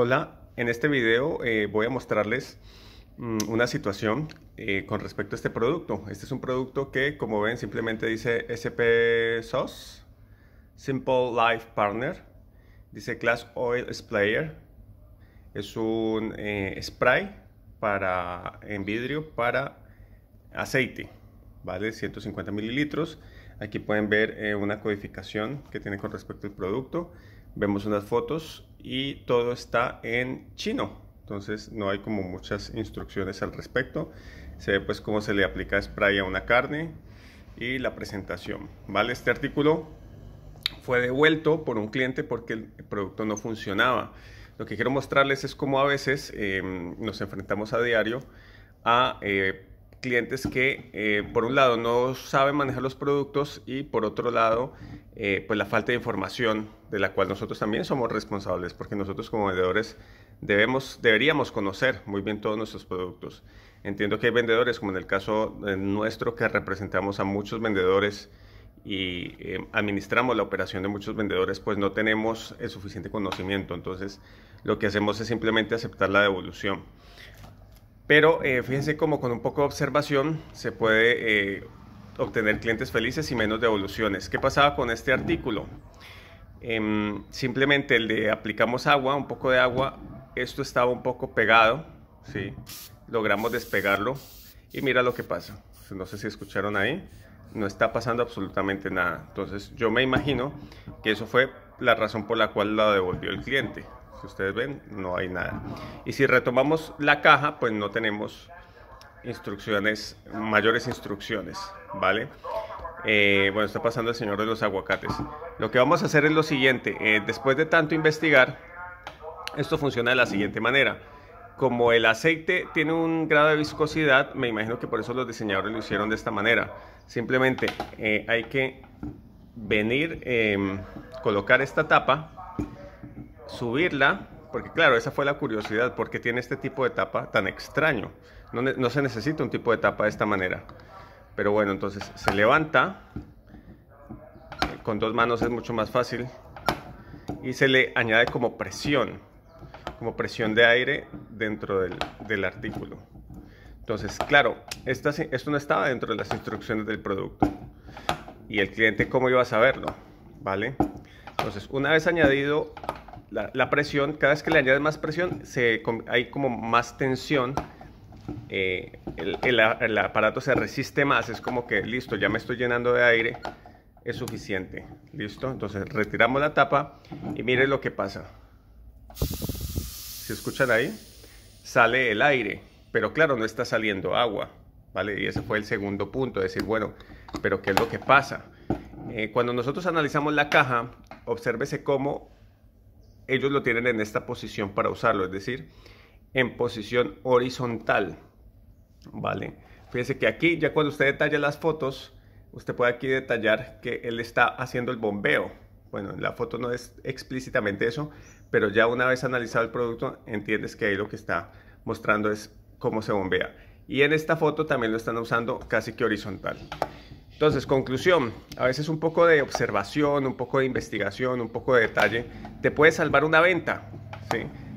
Hola, en este video eh, voy a mostrarles mm, una situación eh, con respecto a este producto. Este es un producto que, como ven, simplemente dice SP sauce Simple Life Partner, dice Class Oil Sprayer, es un eh, spray para, en vidrio para aceite, vale 150 mililitros Aquí pueden ver eh, una codificación que tiene con respecto al producto. Vemos unas fotos y todo está en chino. Entonces no hay como muchas instrucciones al respecto. Se ve pues cómo se le aplica spray a una carne y la presentación. ¿Vale? Este artículo fue devuelto por un cliente porque el producto no funcionaba. Lo que quiero mostrarles es cómo a veces em, nos enfrentamos a diario a... Eh, clientes que, eh, por un lado, no saben manejar los productos y, por otro lado, eh, pues la falta de información de la cual nosotros también somos responsables, porque nosotros como vendedores debemos, deberíamos conocer muy bien todos nuestros productos. Entiendo que hay vendedores, como en el caso nuestro, que representamos a muchos vendedores y eh, administramos la operación de muchos vendedores, pues no tenemos el suficiente conocimiento. Entonces, lo que hacemos es simplemente aceptar la devolución. Pero eh, fíjense cómo con un poco de observación se puede eh, obtener clientes felices y menos devoluciones. ¿Qué pasaba con este artículo? Eh, simplemente le aplicamos agua, un poco de agua. Esto estaba un poco pegado, ¿sí? Logramos despegarlo y mira lo que pasa. No sé si escucharon ahí. No está pasando absolutamente nada. Entonces yo me imagino que eso fue la razón por la cual la devolvió el cliente. Si ustedes ven, no hay nada. Y si retomamos la caja, pues no tenemos instrucciones, mayores instrucciones, ¿vale? Eh, bueno, está pasando el señor de los aguacates. Lo que vamos a hacer es lo siguiente. Eh, después de tanto investigar, esto funciona de la siguiente manera. Como el aceite tiene un grado de viscosidad, me imagino que por eso los diseñadores lo hicieron de esta manera. Simplemente eh, hay que venir, em, colocar esta tapa subirla, porque claro, esa fue la curiosidad, porque tiene este tipo de tapa tan extraño. No, se necesita un tipo de tapa de esta manera. Pero bueno, entonces se levanta. Con dos manos es mucho más fácil. Y se le añade como presión, como presión de aire dentro del, del artículo. Entonces, claro, esta, esto no estaba dentro de las instrucciones del producto. Y el cliente, ¿cómo iba a saberlo? ¿Vale? Entonces, una vez añadido la, presión, cada vez que le añades más presión, se, hay como más tensión, eh, el, aparato se resiste más, es como que listo, ya me estoy llenando de aire, es suficiente, listo. Entonces retiramos la tapa y miren lo que pasa. Si escuchan ahí, sale el aire, pero claro, no está saliendo agua, ¿vale? Y ese fue el segundo punto, decir, bueno, pero ¿qué es lo que pasa? Eh, cuando nosotros analizamos la caja, obsérvese cómo ellos lo tienen en esta posición para usarlo, es decir, en posición horizontal, ¿vale? Fíjense que aquí, ya cuando usted detalla las fotos, usted puede aquí detallar que él está haciendo el bombeo. Bueno, la foto no es explícitamente eso, pero ya una vez analizado el producto, entiendes que ahí lo que está mostrando es cómo se bombea. Y en esta foto también lo están usando casi que horizontal. Entonces, conclusión, a veces un poco de observación, un poco de investigación, un poco de detalle, te puede salvar una venta.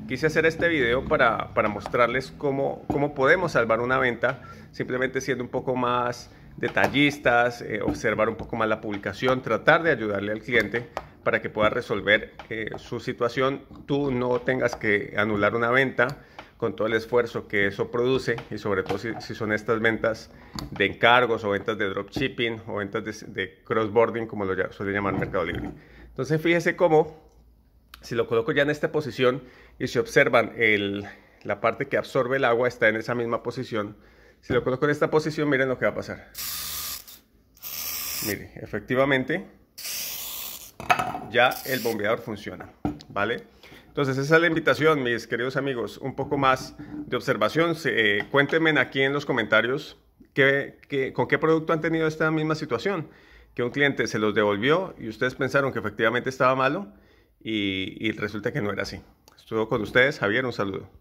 Quise hacer este video para, para mostrarles cómo, cómo, podemos salvar una venta, simplemente siendo un poco más detallistas, eh, observar un poco más la publicación, tratar de ayudarle al cliente para que pueda resolver eh, su situación, tú no tengas que anular una venta, con todo el esfuerzo que eso produce y sobre todo si, son estas ventas de encargos o ventas de dropshipping o ventas de, crossboarding como lo suele llamar Mercado Libre. Entonces fíjese cómo si lo coloco ya en esta posición y si observan la parte que absorbe el agua está en esa misma posición. Si lo coloco en esta posición, miren lo que va a pasar. Miren, efectivamente ya el bombeador funciona, ¿vale? Entonces, esa es la invitación, mis queridos amigos, un poco más de observación. Eh, cuéntenme aquí en los comentarios con qué producto han tenido esta misma situación, que un cliente se los devolvió y ustedes pensaron que efectivamente estaba malo y, y resulta que no era así. Estuvo con ustedes, Javier, un saludo.